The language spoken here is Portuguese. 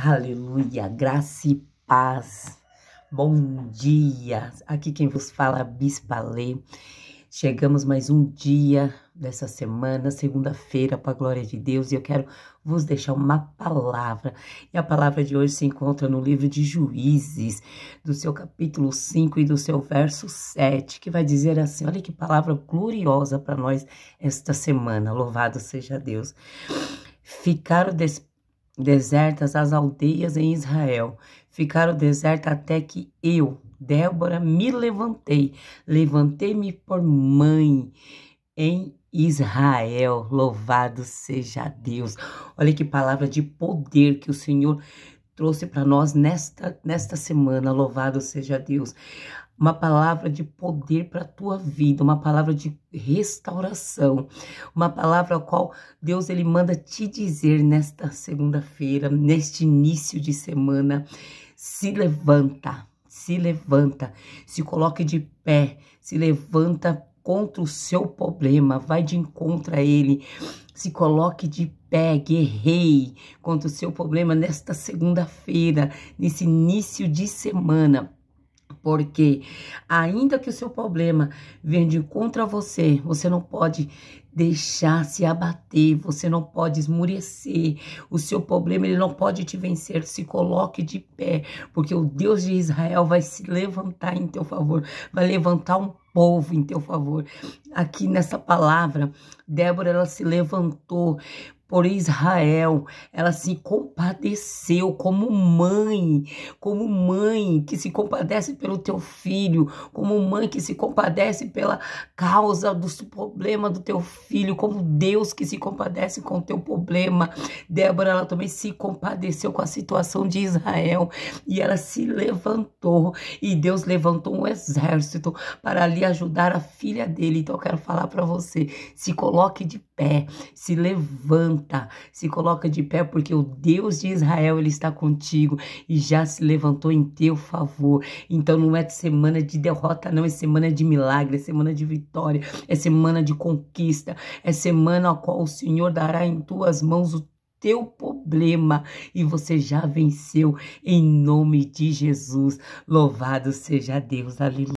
Aleluia, graça e paz. Bom dia. Aqui quem vos fala é a Bispa Lê. Chegamos mais um dia dessa semana, segunda-feira, para a glória de Deus, e eu quero vos deixar uma palavra. E a palavra de hoje se encontra no livro de Juízes, do seu capítulo 5 e do seu verso 7, que vai dizer assim: olha que palavra gloriosa para nós esta semana. Louvado seja Deus. Ficaram des desertas as aldeias em Israel. Ficaram desertas até que eu, Débora, me levantei. Levantei-me por mãe em Israel. Louvado seja Deus. Olha que palavra de poder que o Senhor trouxe para nós nesta, nesta semana, louvado seja Deus. Uma palavra de poder para a tua vida, uma palavra de restauração, uma palavra a qual Deus ele manda te dizer nesta segunda-feira, neste início de semana, se levanta, se levanta, se coloque de pé, se levanta contra o seu problema, vai de encontro a ele, se coloque de Pegue errei contra o seu problema nesta segunda-feira, nesse início de semana. Porque, ainda que o seu problema venha contra você, você não pode deixar se abater, você não pode esmurecer, o seu problema ele não pode te vencer, se coloque de pé, porque o Deus de Israel vai se levantar em teu favor, vai levantar um povo em teu favor. Aqui nessa palavra, Débora ela se levantou por Israel. Ela se compadeceu como mãe, como mãe que se compadece pelo teu filho, como mãe que se compadece pela causa do problema do teu filho, como Deus que se compadece com o teu problema. Débora, ela também se compadeceu com a situação de Israel e ela se levantou e Deus levantou um exército para ali ajudar a filha dele. Então eu quero falar para você, se coloque de pé, se levante levanta, se coloca de pé, porque o Deus de Israel ele está contigo e já se levantou em teu favor. Então não é semana de derrota, não, é semana de milagre, é semana de vitória, é semana de conquista, é semana a qual o Senhor dará em tuas mãos o teu problema e você já venceu em nome de Jesus. Louvado seja Deus. Aleluia.